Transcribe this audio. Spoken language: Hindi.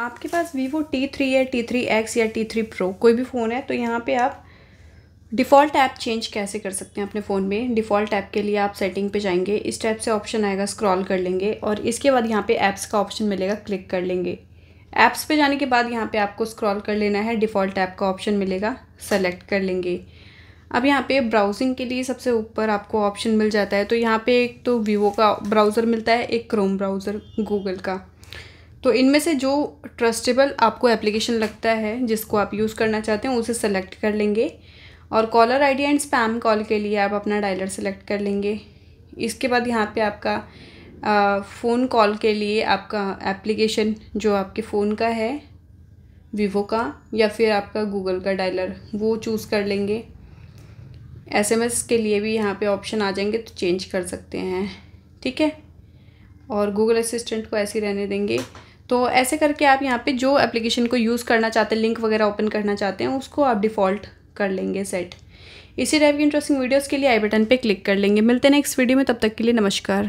आपके पास वीवो टी थ्री या टी थ्री एक्स या टी थ्री प्रो कोई भी फ़ोन है तो यहाँ पे आप डिफ़ॉल्ट ऐप चेंज कैसे कर सकते हैं अपने फ़ोन में डिफ़ॉल्ट ऐप के लिए आप सेटिंग पे जाएंगे इस टाइप से ऑप्शन आएगा स्क्रॉल कर लेंगे और इसके बाद यहाँ पे ऐप्स का ऑप्शन मिलेगा क्लिक कर लेंगे ऐप्स पे जाने के बाद यहाँ पे आपको स्क्रॉल कर लेना है डिफ़ॉल्ट ऐप का ऑप्शन मिलेगा सेलेक्ट कर लेंगे अब यहाँ पे ब्राउजिंग के लिए सबसे ऊपर आपको ऑप्शन मिल जाता है तो यहाँ पे एक तो वीवो का ब्राउज़र मिलता है एक क्रोम ब्राउज़र गूगल का तो इनमें से जो ट्रस्टेबल आपको एप्लीकेशन लगता है जिसको आप यूज़ करना चाहते हैं उसे सेलेक्ट कर लेंगे और caller ID and spam call के लिए आप अपना डायलर सेलेक्ट कर लेंगे इसके बाद यहाँ पे आपका फ़ोन कॉल के लिए आपका एप्लीकेशन जो आपके फ़ोन का है वीवो का या फिर आपका गूगल का डायलर वो चूज़ कर लेंगे एसएमएस के लिए भी यहाँ पे ऑप्शन आ जाएंगे तो चेंज कर सकते हैं ठीक है और गूगल असिस्टेंट को ऐसे रहने देंगे तो ऐसे करके आप यहाँ पे जो एप्लीकेशन को यूज़ करना चाहते हैं लिंक वगैरह ओपन करना चाहते हैं उसको आप डिफ़ॉल्ट कर लेंगे सेट इसी टाइप की इंटरेस्टिंग वीडियोज़ के लिए आई बटन पर क्लिक कर लेंगे मिलते हैं नेक्स्ट वीडियो में तब तक के लिए नमस्कार